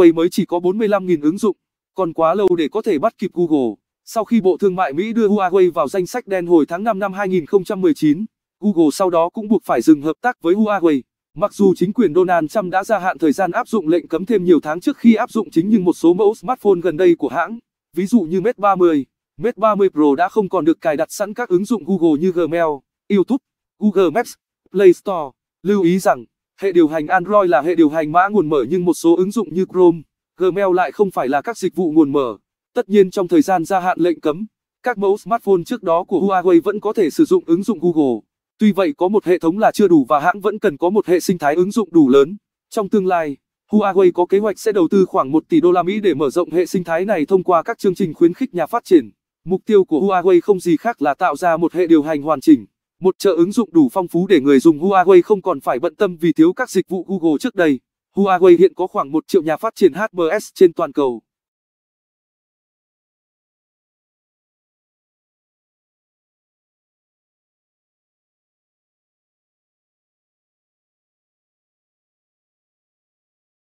Quay mới chỉ có 45.000 ứng dụng, còn quá lâu để có thể bắt kịp Google. Sau khi Bộ Thương mại Mỹ đưa Huawei vào danh sách đen hồi tháng 5 năm 2019, Google sau đó cũng buộc phải dừng hợp tác với Huawei. Mặc dù chính quyền Donald Trump đã gia hạn thời gian áp dụng lệnh cấm thêm nhiều tháng trước khi áp dụng chính nhưng một số mẫu smartphone gần đây của hãng, ví dụ như Mate 30, Mate 30 Pro đã không còn được cài đặt sẵn các ứng dụng Google như Gmail, YouTube, Google Maps, Play Store. Lưu ý rằng, Hệ điều hành Android là hệ điều hành mã nguồn mở nhưng một số ứng dụng như Chrome, Gmail lại không phải là các dịch vụ nguồn mở. Tất nhiên trong thời gian gia hạn lệnh cấm, các mẫu smartphone trước đó của Huawei vẫn có thể sử dụng ứng dụng Google. Tuy vậy có một hệ thống là chưa đủ và hãng vẫn cần có một hệ sinh thái ứng dụng đủ lớn. Trong tương lai, Huawei có kế hoạch sẽ đầu tư khoảng 1 tỷ đô la Mỹ để mở rộng hệ sinh thái này thông qua các chương trình khuyến khích nhà phát triển. Mục tiêu của Huawei không gì khác là tạo ra một hệ điều hành hoàn chỉnh một chợ ứng dụng đủ phong phú để người dùng Huawei không còn phải bận tâm vì thiếu các dịch vụ Google trước đây. Huawei hiện có khoảng 1 triệu nhà phát triển HMS trên toàn cầu.